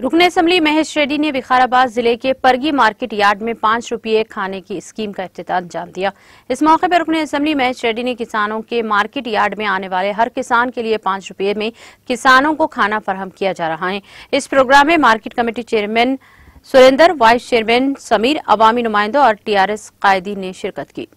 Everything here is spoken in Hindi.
रुकन असम्बली महेश रेड्डी ने विखाराबाद जिले के परगी मार्केट यार्ड में पाँच रुपये खाने की स्कीम का अफ्त अंजाम दिया इस मौके पर रुकन असम्बली महेश रेड्डी ने किसानों के मार्केट यार्ड में आने वाले हर किसान के लिए पाँच रुपये में किसानों को खाना फराहम किया जा रहा है इस प्रोग्राम में market committee chairman Surendra vice chairman Sameer अवामी नुमाइंदों और टी आर एस कायदी ने शिरकत की